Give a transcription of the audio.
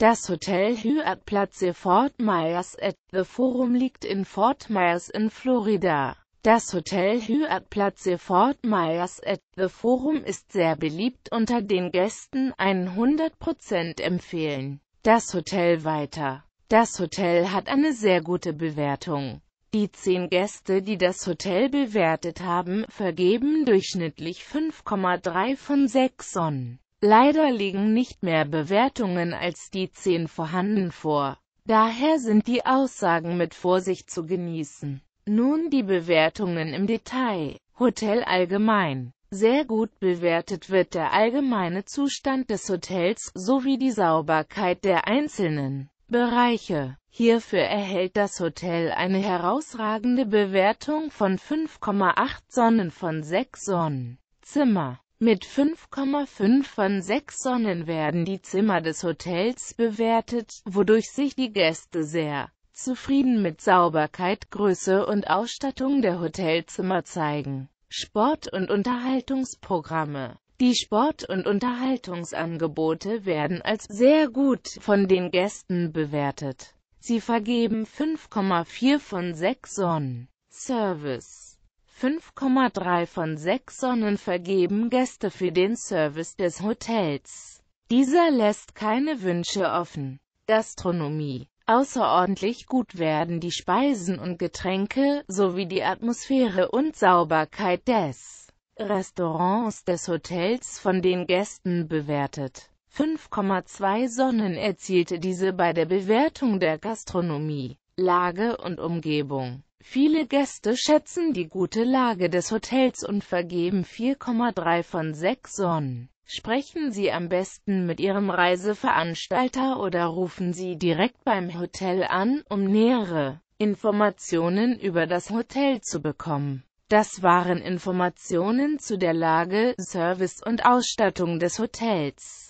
Das Hotel Hyatt Place Fort Myers at the Forum liegt in Fort Myers in Florida. Das Hotel Hyatt Place Fort Myers at the Forum ist sehr beliebt unter den Gästen, 100% empfehlen. Das Hotel weiter. Das Hotel hat eine sehr gute Bewertung. Die zehn Gäste, die das Hotel bewertet haben, vergeben durchschnittlich 5,3 von 6 Sonnen. Leider liegen nicht mehr Bewertungen als die 10 vorhanden vor. Daher sind die Aussagen mit Vorsicht zu genießen. Nun die Bewertungen im Detail. Hotel allgemein. Sehr gut bewertet wird der allgemeine Zustand des Hotels sowie die Sauberkeit der einzelnen Bereiche. Hierfür erhält das Hotel eine herausragende Bewertung von 5,8 Sonnen von 6 Sonnen. Zimmer mit 5,5 von 6 Sonnen werden die Zimmer des Hotels bewertet, wodurch sich die Gäste sehr zufrieden mit Sauberkeit, Größe und Ausstattung der Hotelzimmer zeigen. Sport- und Unterhaltungsprogramme Die Sport- und Unterhaltungsangebote werden als sehr gut von den Gästen bewertet. Sie vergeben 5,4 von 6 Sonnen. Service 5,3 von 6 Sonnen vergeben Gäste für den Service des Hotels. Dieser lässt keine Wünsche offen. Gastronomie Außerordentlich gut werden die Speisen und Getränke, sowie die Atmosphäre und Sauberkeit des Restaurants des Hotels von den Gästen bewertet. 5,2 Sonnen erzielte diese bei der Bewertung der Gastronomie. Lage und Umgebung. Viele Gäste schätzen die gute Lage des Hotels und vergeben 4,3 von 6 Sonnen. Sprechen Sie am besten mit Ihrem Reiseveranstalter oder rufen Sie direkt beim Hotel an, um nähere Informationen über das Hotel zu bekommen. Das waren Informationen zu der Lage, Service und Ausstattung des Hotels.